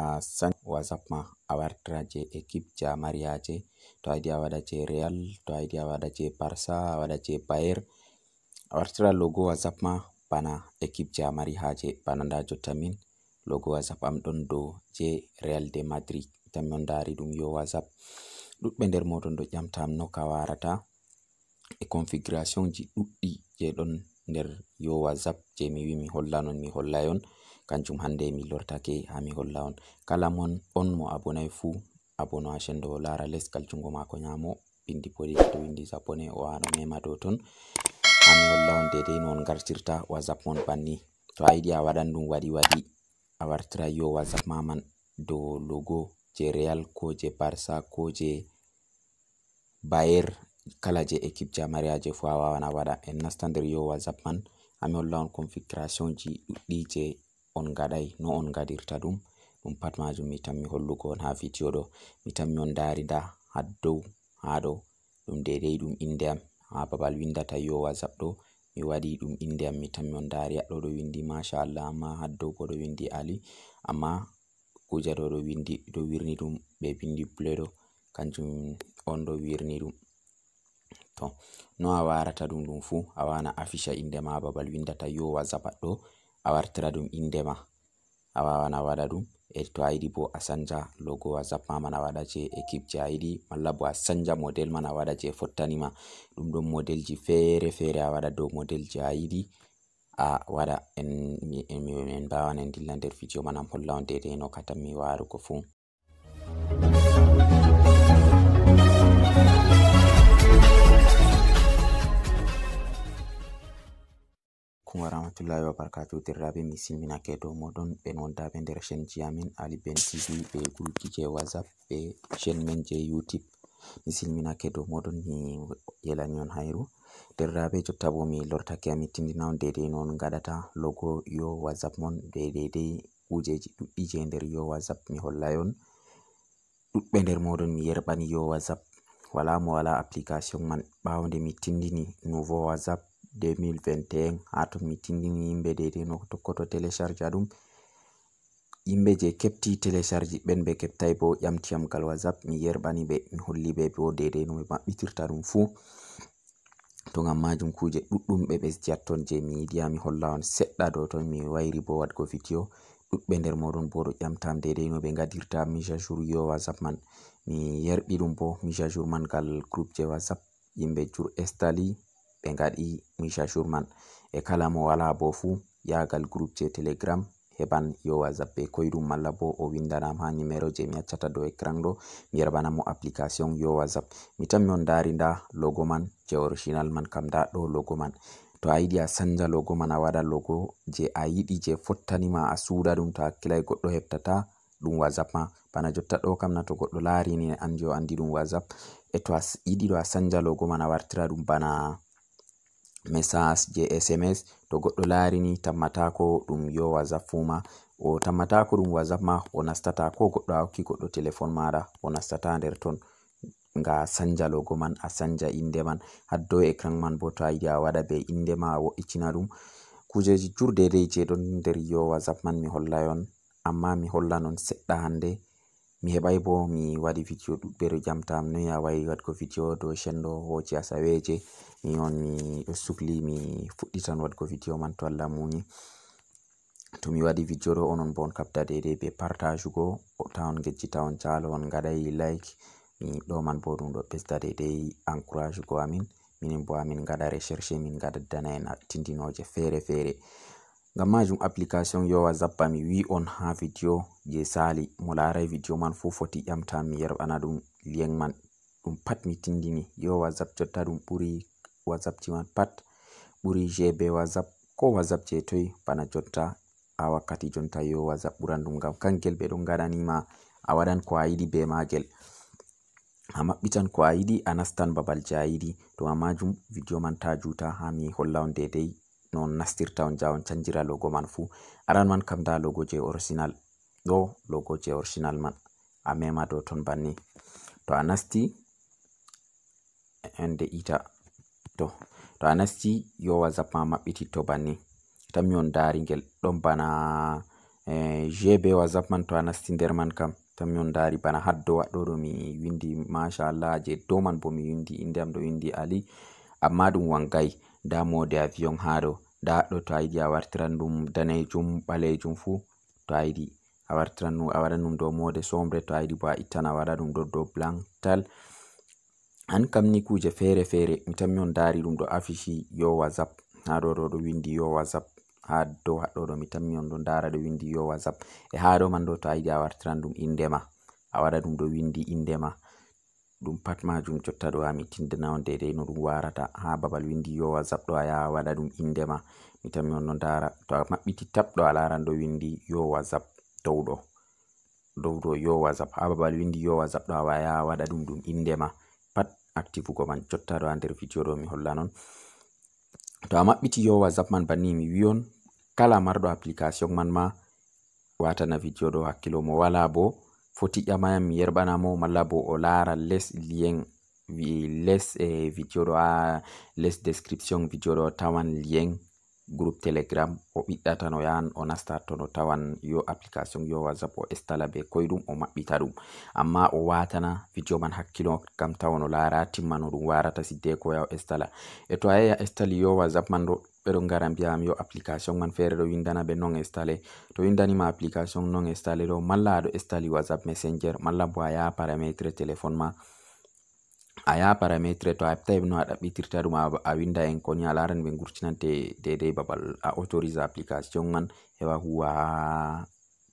a san whatsapp ma a wartira je équipe je mariaje to a yiɗi a waɗa je real to a yiɗi a waɗa je parsa a waɗa je bayer a wartira logo whatsapp ma bana équipe je mari haje bana nda jottamin logo whatsapp am ɗon dow je real de madrid tami on ndari ɗum yo whatsapp ɗuɗɓe nder moɗon ɗo ƴamtam no ka warata e configuration ji ɗuɗɗi je ɗon nder yo whatsapp je mi wi mi hollanon mi hollayon kanjum hande mi lortake ha mi holla on kala mon on mo abonai fu abono a shendo o lara les kaljungo mako nyamo bindi boɗi to windi sappone o wano mema dow ton ha mi holla on dedei no on gartirta whatsapp mon banni to a yiɗi a waɗan ɗum waɗi waɗi a wartira yo whatsapp maman dow logo je real ko je barsa ko je bayer kala je équipe jamaria je fu a wawana waɗa en nastander yo whatsapp man ami holla on configuration ji ɗuɗɗi je on gaɗai no on gaɗirta ɗum ɗum pat majum mi tammi hollugo on ha vidio ɗo mi tammi on dari nda ha dow ha ɗo ɗum dedei ɗum inde am ha babal windata yo wasap ɗo mi waɗi ɗum inde am mi tammi on dari haɗɗo ɗo windi mashallah amma ha dow bo ɗo windi ali amma kuja ɗo ɗo windi ɗo wirni ɗum ɓe bindi bledo kanjum on ɗo wirni ɗum to no a warata ɗum ɗum fu a wana afficha inde ma babal windata yo wasap aɗɗo a wartira ɗum indema a wawana waɗa ɗum e to a yiɗi bo a sanja logo wazap ma man a waɗa je équipe je a yiɗi malla bo a sanja model man a waɗa je e fottanima ɗum ɗon model ji feere feere a waɗa dow model je a yiɗi a waɗa en mi en mbawan en dilla nder video man an holla on dedei no katan mi waru ko fuu warahmatullahi wabarakatuh derraɓe mi silminake dow moɗon ɓe gondaɓe nder chaine ji amin ali ben tv ɓe gulki je whatsapp ɓe chaine men je youtube mi silminake dow moɗon mi yelani on hayru derraɓe jotta bo mi lortake ami tindina on dedei non gaɗata logo yo whatsapp mon de dedei kujeji ɗuɗɗi je nder yo whatsapp mi hollay on ɗuɗɓe nder moɗon mi yerɓani yo whatsapp wala mo wala application man ɓawo mi tindini nouveau whatsapp 2021 ha to mi tindini yimɓe dedei no tokkoto telecharge aɗum yimɓe je kepti telecharge ɓen ɓe keptai bo ƴamti yam gal whatsapp mi yerɓani ɓe mi holli ɓe bo dedei no ɓe maɓɓitirta ɗum fuu to ngam majum kuje ɗuɗɗum ɓe ɓesdi hatton je mi yiɗi mi holla on seɗɗa dow ton mi wayri bo wadgo video ɗuɗɓe nder moɗon bo ɗo ƴamtam dedei no ɓe gadirta mise jour yo whatsapp man mi yerɓi ɗum bo mise jour man gal group je whatsapp yimɓe jur estali ɓe ngaɗi misha shurman e kala mo wala bo fuu yagal groupe je telegram heɓan yowa zabbe koyɗum malla bo o windanam ha numéro je mi yaccata dow écran ɗo mi yerbanamo application yowa zab mi tanmi on dari nda logo man je original man kam nda ɗo logo man to a yiɗi a sanja logo man a waɗa logo je a yiɗi je fottanima a suuda ɗum to a kilai goɗɗo heɓtata ɗum whatsapp ma bana jotta ɗo kam na to goɗɗo laarini andi o andi ɗum whatsapp e to yiɗi ɗo a sanja logo man a wartira ɗum bana message je sms to goɗɗo larini tammatako ɗum yo whatsapp fuma o tammatako ɗum whatsapp ma o nastata ko goɗɗo ahokki goɗɗo téléphone maɗa o nastata nder ton nga sanja logo man a sanja inde man haddo écran man bo to ayiɗi a waɗa be inde ma a wo'itina ɗum kujeji jur dedei je ɗon nder yo whatsapp man mi hollayon amma mi holla non seɗɗa hande mi heɓay bo mi waɗi video ɗuɗɓe jam tam noy a wawi waɗugo video dow shendo hoci asaweje mi on mi ɗo sukli mi fuɗɗitan waɗgo video man to allah muni to mi waɗi video ɗo onon bo on kabda dedei be partage go ta on gejjita on calo on gaɗayi like mi ɗo man bo ɗum ɗo ɓesda dedei encourage go amin minin bo amin gaɗa recherche min gaɗa dana en tindinoje fere fere nga majum application yo whatsapp mi wi on ha video je sali mo larai video man fu foti ƴamta mi yerɓana ɗum lieng man dum pat mi tindini yo whatsapp jotta dum buri whatsapp ti man pat buri je be whatsapp ko whatsapp je toy bana jotta a wakkati jonta yo whatsapp ɓuran ɗum ngam kangel ɓe ɗon gaɗanima a wadan ko ayidi be magel a maɓɓitan ko a yiɗi a nastan babal je a yiɗi to amajum video man ta juta ha mi holla on dedei non nastirta on jaon cangira logo man fu aran man kam da logo je original ɗo logo je original man a mema dow ton banni to a nasti en de'ita to to a nasti yo wazap ma maɓɓiti to banni tanmi on daringel ɗon bana je be wazap man to a nasti nder man kam tanmi on dari bana haddo waɗɗo ɗo mi windi mashallah je dow man bo mi windi inde am ɗo windi ali amma ɗum wangai nda mode avion ha ɗo nda ɗo to ayiɗi a wartiran ɗum danejum ɓalejum fu to ayiɗi awartiran ɗum a waɗan ɗum dow mode sombre to ayiɗi bo a ittan a waɗa ɗum ɗo dow blan tal han kam ni kuje fere fere mi tammi on dari ɗum ɗo affichi yo whatsapp ha ɗo ɗo ɗo windi yo whatsapp ha dow haɗɗo ɗo mi tammi on ɗo ndara ɗo windi yo whatsapp e ha ɗo man ɗo to ayiɗi a wartiran ɗum indema a waɗa ɗum ɗo windi indema ɗum pat majum jotta ɗo a mi tindana on dedei no ɗum warata ha babal windi yo whatsapp ɗo a yaha waɗa ɗum indema mi tammi on no dara to a maɓɓiti tab ɗo a laran ɗo windi yo whatsapp dow ɗo yo whatsapp ha babal windi yo whatsapp ɗo a yaha waɗa ɗum ɗum indema pat activugo man jotta ɗo ha nder video ɗo mi holla non to a maɓɓiti yo whatsapp man banni mi wi on kala marɗo application man ma watana video ɗo hakkilo mo wala bo foti ƴamayam mi yerɓanamo malla bo o laara les lien les eh, video ɗo ha les description video ɗo tawan lien group telegram o ɓiɗɗata no yahan o nasta to no tawan yo application yo whatsapp o estala be koyɗum o maɓɓita ɗum amma o watana video man hakkilo kam tawa no laara timma no ɗum warata ko ya o estala e to a yehi a estali yo whatsapp man ɗo ɓeɗo gara mbiya yo application man fere ɗo windana ɓe non installé to windanima application non installé ɗo malla aɗo installé whatsapp messenger malla bo a yaha paramétre téléphone ma a yaha paramétre to a hebtai no a ɗaɓɓitirta ɗum a winda en koni a laran ɓe gurtinante dedei babal a autorise application man heɓa huwa ha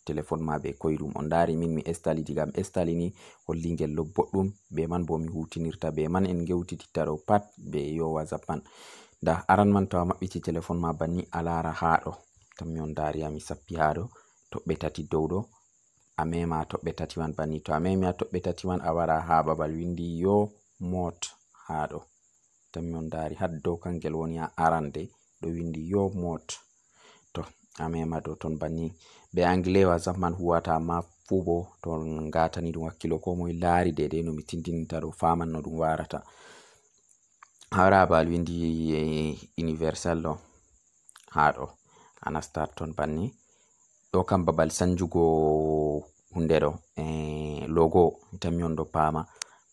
téléphone ma ɓe koyɗum on dari min mi estali digam mi estali ni holli ngel lo boɗɗum be man bo mi hutinirta be man en gewtititta ɗo pat be yo whatsapp man da aran man to a maɓɓiti téléphone ma banni a lara ha ɗo tanmi on dari ami sappi ha ɗo toɓɓe tati dow ɗo a mema toɓɓe tati man banni to a memi a toɓɓe tati man a wara ha babal windi yo mot ha ɗo tanmi on dari har dow kangel woni a arande ɗo windi yo mot to a mema dow ton banni be angilewa zaman huwata ma fubo bo to gatani ɗum hakkilo ko moy laari dedei no mi tindinta ɗo faman no ɗum warata hawra abal windi e universal ɗo haa ɗo anastat ton banni ɗo kam babal sanjugo hunde ɗo e logo tami on ɗo paama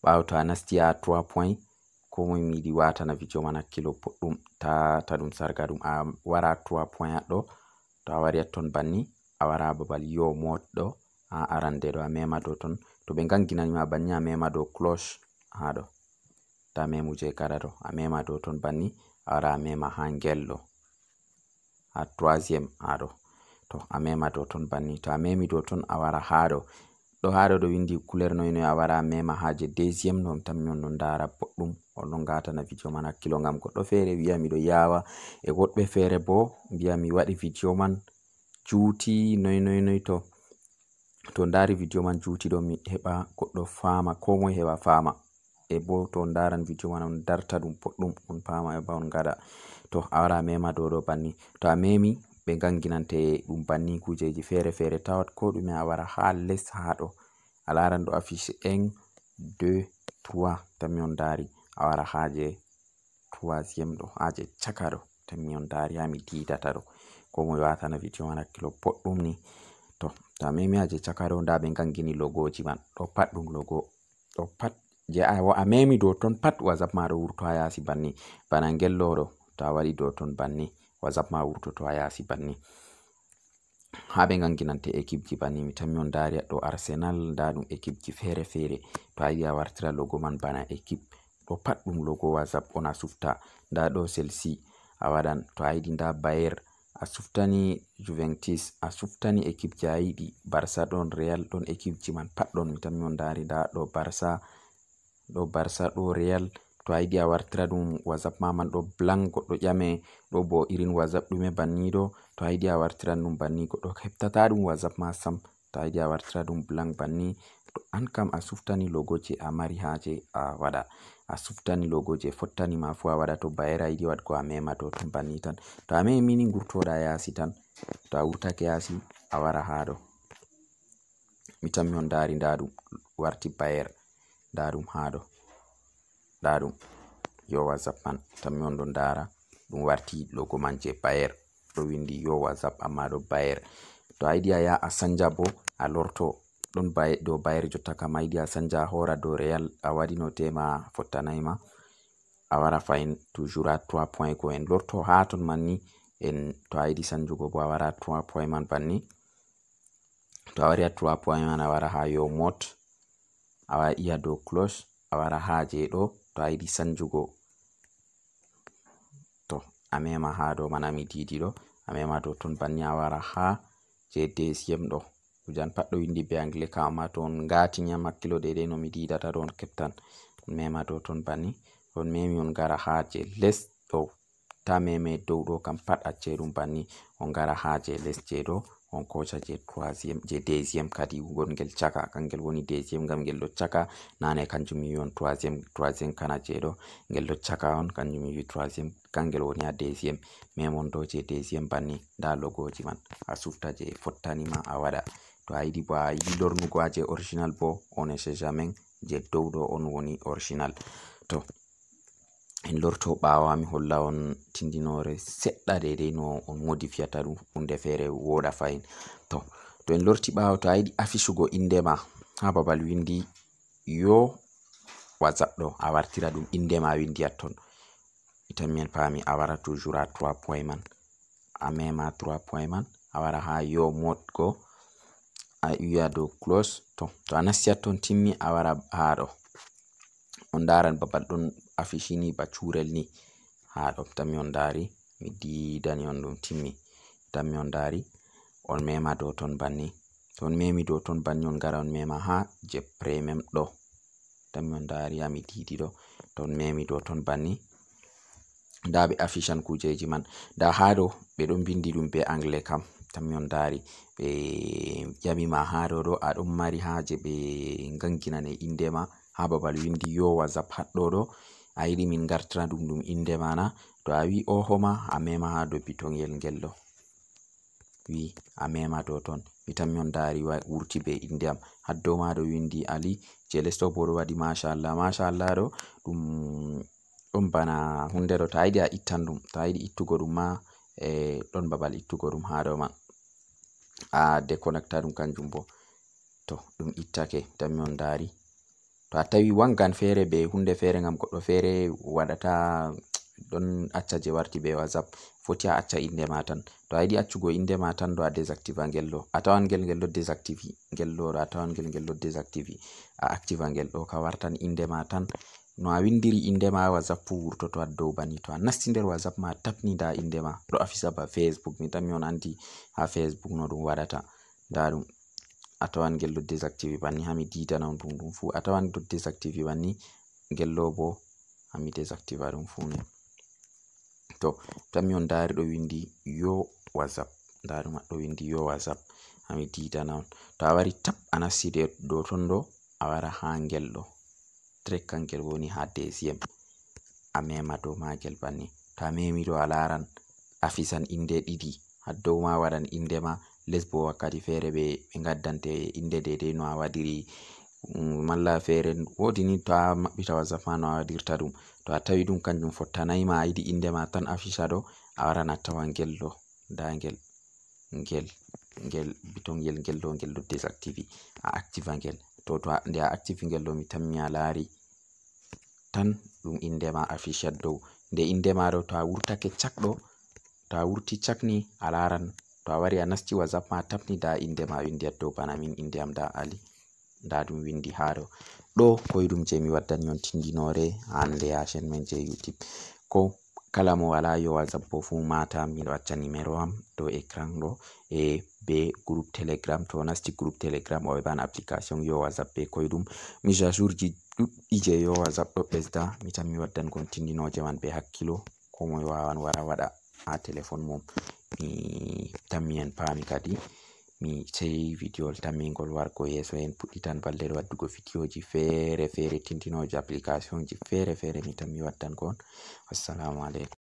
ɓaawo to a nasti a trois point ko moy mi yiɗi watana video man hakkilo boɗɗum ta ta ɗum sarga ɗum a wara trois point haɗɗo to a wari hatton banni a wara babal yo mot ɗo a arande ɗo a mema dow ton to ɓe ganginanima banni a mema dow cloche haa ɗo ta memu je gaɗa ɗo a mema dow ton banni a wara a mema ha ngel ɗo ha troisiéme ha ɗo to a mema dow ton banni to a memi dow ton a wara ha ɗo ɗo ha ɗo ɗo windi couleur noynoy a wara a mema ha je deuxiéme ɗon tammi on ɗo ndara boɗɗum on ɗon ngatana vidéo man hakkilo ngam goɗɗo feere wiya miɗo yawa e woɗɓe feere bo mbiya mi waɗi vidéo man juuti noynoynoy to to ndari vidéo man juuti ɗo mi heɓa goɗɗo fama ko moy heɓa fama e bo to ndaran video man on darta ɗum boɗɗum on pama e ba on gaɗa to a wara mema dow ɗo banni to a memi ɓe ganginante ɗum banni kujeji feere feere tawat ko ɗume a wara ha les ha ɗo a laran ɗo affiche un deux trois tanmi on dari a wara haje troisiéme ɗo haje caka ɗo tanmi on dari ha mi didata ɗo ko mo watana video man hakkilo boɗɗum ni to to a memi haje caka ɗo nda ɓe gangini logoji man ɗo pat ɗum logo ɗo pat je a memi dow ton pat wasap ma ɗo wurto ha yasi banni bana gelloɗo to a waɗi dow ton banni wasap ma wurto to a yasi banni ha ɓe ganginante équipe ji banni mi tammi on dari aɗo arsenal nda ɗum équipe ji feere feere to a yiɗi a wartira logo man bana équipe ɗo pat ɗum logo wasap on a sufta nda ɗo celci a waɗan to a yiɗi nda bayer a suftani juventus a suftani équipe ji a yiɗi barsa ɗon real ɗon équipe ji man pat ɗon mi tammi on dari nda ɗo barsa ɗo barsa ɗo real to a yiɗi a wartira ɗum whatsapp maman ɗo blank goɗɗo ƴame ɗo bo irin whatsapp ɗume banni ɗo to a yiɗi a wartiran ɗum banni goɗɗo heɓtata ɗum whatsapp ma sam to a yiɗi a wartira ɗum blank banni to an kam a suftani logo je a mari haje a waɗa a suftani logo je fottani ma fu a waɗa to bayera yiɗi waɗgo a mema to tum banni tan to a memi ni gurtoɗa yasi tan to a wurtake yasi a wara ha ɗo mi tammi on dari nda ɗum warti bayer nda ɗum haɗo nda ɗum yo whatsapp man tammi on ɗo ndara ɗum warti logo man je bayer ɗo windi yo whatsapp amma ɗo bayer to ayiɗi a yaha a sanja bo a lorto ɗon do bayer jotta kam ayiɗi a sanja a hora dow real a waɗino tema fottanaima a wara fahin toujours a trois point go en lorto ha ton manni en to a yiɗi sanjugo bo a wara trois point man banni to a wari a trois point man a wara ha yo mote a wawa iya dow closh a wara ha je ɗo to a yiɗi sanjugo to a mema ha dow mana mi didi ɗo a mema dow ton banni a wara ha je desiem ɗo kujan pat ɗo windi be angle ka amma to on ngati yam hakkilo dede no mi didata ɗo on keptan on mema dow ton banni on memi on gara ha je les ɗo ta meme dow ɗo kam pat acce ɗum banni on gara ha je les je ɗo on kocha je troisième je deuxième kadi gongel chaka kangel woni deuxième gam ngel do chaka nane kanjum yi on troisième troisième kana je do ngel do chaka on kanjum yi troisième kangel woni a deuxième mais mon do je deuxiéme banni logo ji man a sufta je fottani ma a wada to a yidi bo a yiɗi lornugo a je original bo on ne sait jamais je dow do on woni original to en lorto ɓawami holla on tindinore seɗɗa dedei no on modi fiyata ɗum hunde feere woɗa fahin to to en lorti ɓawo to a yiɗi afichugo indema ha babal windi yo whatsapp ɗo a wartira ɗum indema windi atton itanmien paami a wara toujours a trois point man a mema trois point man a wara ha yo modgo a wiya dow close to to a nasti atton timmi a wara ha ɗo on daran babal ɗon afishini ba curel ni ha ɗo tami on dari mi didani on ɗum timmi tami on dari on mema dow ton banni to on memi dow ton banni on gara on mema ha je premem ɗo tami on dari ha mi didi ɗo to on memi dow ton banni nda ɓe afishan kujeji man nda ha ɗo ɓe ɗo bindi ɗum be angle kam tami on dari ɓe yamima ha ɗo ɗo aɗon mari haje ɓe ganginane indema ha babal windi yowa zap haɗɗo ɗo a yiɗi min gartira ɗum ɗum inde mana to a wi oho ma a mema ha dow bitongel ngel ɗo wi a mema dow ton mi tammi on dari wurti be inde am haddow maɗo windi ali je lesto bo ɗo waɗi mashallah mashallah ɗo ɗum ɗon bana hunde ɗo to a yiɗi a ittan ɗum to a yiɗi ittugo ɗum ma e ɗon babal ittugo ɗum ha ɗo ma a deconnecta ɗum kanjum bo to ɗum ittake tammi on dari to a tawi wangan feere be hunde feere ngam goɗɗo feere waɗata ɗon acca je warti be whatsapp foti a acca inde ma tan to a yiɗi accugo inde ma tan ɗo a désactive a ngel ɗo a tawan ngel ngel ɗo désactive ngel ɗo ɗo a tawan ngel ngel ɗo désactive a active a ngel ɗo ka wartan inde ma tan no a windiri inde ma whatsapp wurto to a dow bani to a nasti nder whatsapp ma tapni da inde ma ɗo afisa ba facebook mi tan mi on andi ha facebook no ɗum waɗata nda ɗum atawan tawan ngel bani hami didana na ɗum ɗum fu atawan do ɗo bani banni bo hami désactiva ɗum fu ne to tanmi on ndaari do windi yo whatsapp ma do windi yo whatsapp hami didana on to awari tap a nasti dow ton ɗo a wara haa ngel ɗo direct kangel woni haa dcm a mema dow magel banni to a memi ɗo a inde didi ha dow ma waɗan inde ma lesbo wakkati feere ɓe ɓe gaddante inde dedei no a waɗiri mm, malla feere woodi ni to a maɓɓita whatsapp no a waɗirta ɗum to a tawi ɗum kanjum fottanayi ma a yiɗi inde ma tan afficha ɗo a waran a tawa ngel ɗo nda ngel ngel ngel biton ngel ngel ɗo ngel ɗo desactivi a activa ngel to to nde a activi ngel ɗo mi tan mi a laari tan ɗum inde ma afficha dow nde inde ma ɗo to a wurtake cak ɗo to a wurti cak ni a laran to a wari a nasti whatsapp ma tapni da inde ma windi ha bana min inde am da ali nda ɗum windi ha ɗo ɗo koyeɗum je mi waddani on tindinore hande yashen men je youtube ko kala mo wala yo whatsapp bo fu mata miɗo acca numero am do écran ɗo e be groupe telegram to nasti groupe telegram o heɓan application yo whatsapp be koyeɗum mise à jour ji ɗuɗɗi je yo whatsapp ɗo ɓesda mi tan mi waddangon tindinoje man be hakkilo ko moy wawan wara waɗa Ah, telefon mum mi tammiyan paami kadi mi sey vidiyol tammingol wargo yeeso en puɗɗitan ballere waddugo vidiyoji feere feere tintinoji application ji feere feere mi tammi waddango kon assalamu aleykum